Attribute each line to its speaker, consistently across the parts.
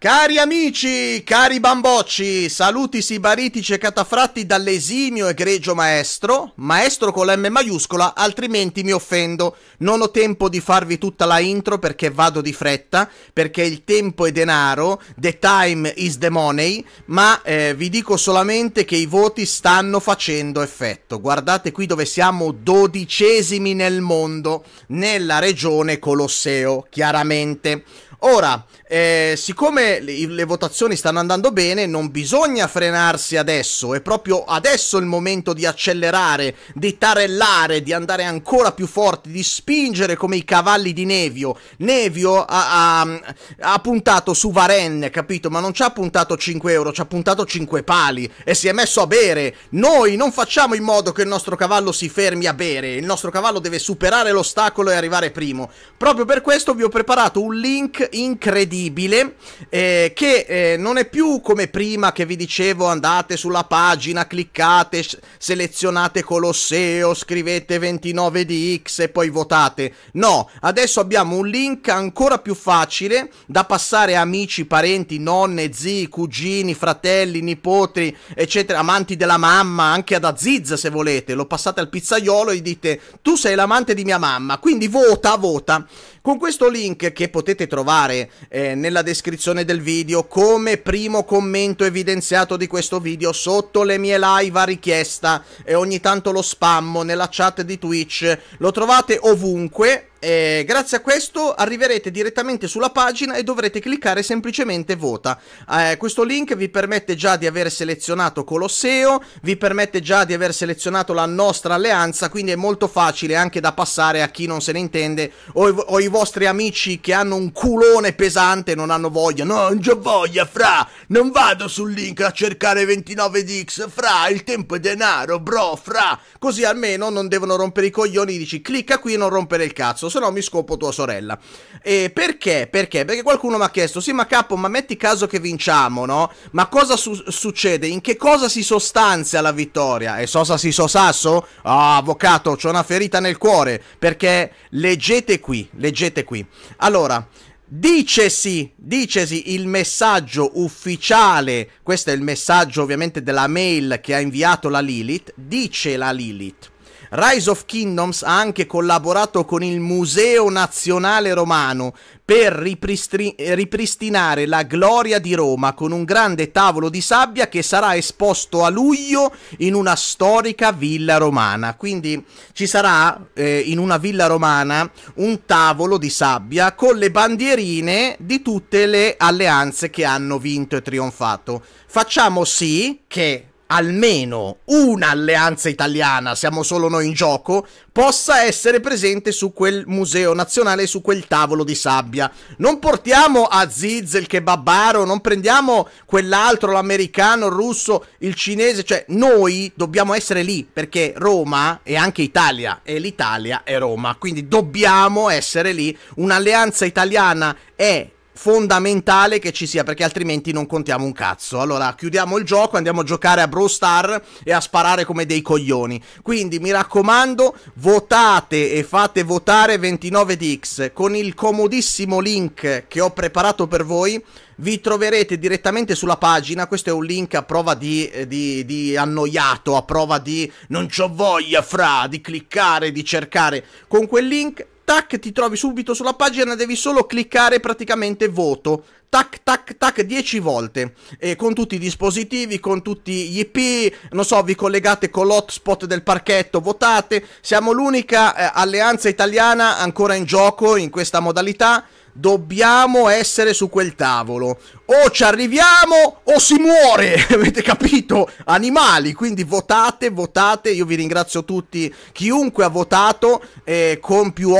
Speaker 1: Cari amici, cari bambocci, saluti sibaritici e catafratti dall'esimio egregio maestro, maestro con la M maiuscola, altrimenti mi offendo. Non ho tempo di farvi tutta la intro perché vado di fretta, perché il tempo è denaro, the time is the money, ma eh, vi dico solamente che i voti stanno facendo effetto. Guardate qui dove siamo dodicesimi nel mondo, nella regione Colosseo, chiaramente. Ora, eh, siccome le, le, votazioni stanno andando bene, non bisogna frenarsi adesso, è proprio adesso il momento di accelerare, di tarellare, di andare ancora più forti, di spingere come i cavalli di Nevio. Nevio ha, ha, ha puntato su Varenne, capito? Ma non ci ha puntato 5 euro, ci ha puntato 5 pali e si è messo a bere. Noi non facciamo in modo che il nostro cavallo si fermi a bere, il nostro cavallo deve superare l'ostacolo e arrivare primo. Proprio per questo vi ho preparato un link incredibile eh, che eh, non è più come prima che vi dicevo andate sulla pagina, cliccate, selezionate Colosseo, scrivete 29 di X e poi votate. No, adesso abbiamo un link ancora più facile da passare a amici, parenti, nonne, zii, cugini, fratelli, nipoti, eccetera, amanti della mamma, anche ad Aziz se volete, lo passate al pizzaiolo e gli dite tu sei l'amante di mia mamma, quindi vota, vota. Con questo link che potete trovare eh, nella descrizione del video come primo commento evidenziato di questo video sotto le mie live a richiesta e ogni tanto lo spammo nella chat di Twitch, lo trovate ovunque e grazie a questo arriverete direttamente sulla pagina e dovrete cliccare semplicemente vota. Eh, questo link vi permette già di aver selezionato Colosseo, vi permette già di aver selezionato la nostra alleanza, quindi è molto facile anche da passare a chi non se ne intende o, o i vostri amici che hanno un culone pesante non hanno voglia. No, non c'ho voglia, fra, non vado sul link a cercare 29 dx, fra, il tempo è denaro, bro, fra. Così almeno non devono rompere i coglioni, dici clicca qui e non rompere il cazzo cazzo, se no mi scopo tua sorella. E perché? Perché? Perché qualcuno mi ha chiesto, sì ma capo, ma metti caso che vinciamo, no? Ma cosa su succede? In che cosa si sostanzia la vittoria? E sosa si so sasso? Ah, oh, avvocato, c'ho una ferita nel cuore, perché leggete qui, leggete qui. Allora... Dicesi, dicesi il messaggio ufficiale, questo è il messaggio ovviamente della mail che ha inviato la Lilith, dice la Lilith. Rise of Kingdoms ha anche collaborato con il Museo Nazionale Romano per ripristin ripristinare la gloria di Roma con un grande tavolo di sabbia che sarà esposto a luglio in una storica villa romana. Quindi ci sarà eh, in una villa romana un tavolo di sabbia con le bandierine di tutte le alleanze che hanno vinto e trionfato. Facciamo sì che almeno un'alleanza italiana, siamo solo noi in gioco, possa essere presente su quel museo nazionale, su quel tavolo di sabbia. Non portiamo a Ziz il kebabaro, non prendiamo quell'altro, l'americano, il russo, il cinese, cioè noi dobbiamo essere lì perché Roma è anche Italia e l'Italia è Roma, quindi dobbiamo essere lì. Un'alleanza italiana è fondamentale che ci sia perché altrimenti non contiamo un cazzo. Allora chiudiamo il gioco, andiamo a giocare a Brawl Star e a sparare come dei coglioni. Quindi mi raccomando, votate e fate votare 29DX con il comodissimo link che ho preparato per voi. Vi troverete direttamente sulla pagina, questo è un link a prova di, eh, di, di annoiato, a prova di non c'ho voglia fra, di cliccare, di cercare. Con quel link tac, ti trovi subito sulla pagina, devi solo cliccare praticamente voto. Tac, tac, tac, 10 volte. E con tutti i dispositivi, con tutti gli IP, non so, vi collegate con l'hotspot del parchetto, votate. Siamo l'unica eh, alleanza italiana ancora in gioco in questa modalità dobbiamo essere su quel tavolo o ci arriviamo o si muore, avete capito? Animali, quindi votate, votate, io vi ringrazio tutti, chiunque ha votato, eh, con più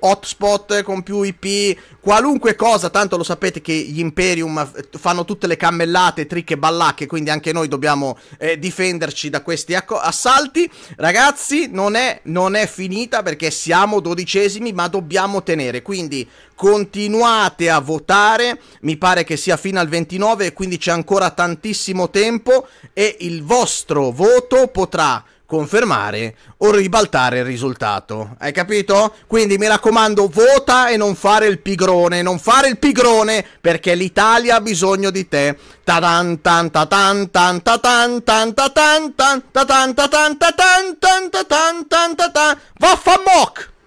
Speaker 1: hotspot, con più IP, qualunque cosa, tanto lo sapete che gli Imperium eh, fanno tutte le cammellate, trick e ballacche, quindi anche noi dobbiamo eh, difenderci da questi assalti. Ragazzi, non è, non è finita perché siamo dodicesimi, ma dobbiamo tenere, quindi continuate a votare, mi pare che sia finita mattina al 29, quindi c'è ancora tantissimo tempo e il vostro voto potrà confermare o ribaltare il risultato. Hai capito? Quindi mi raccomando, vota e non fare il pigrone, non fare il pigrone perché l'Italia ha bisogno di te. Tadan tan tan tan tan tan tan tan tan tan tan tan tan tan tan tan tan tan tan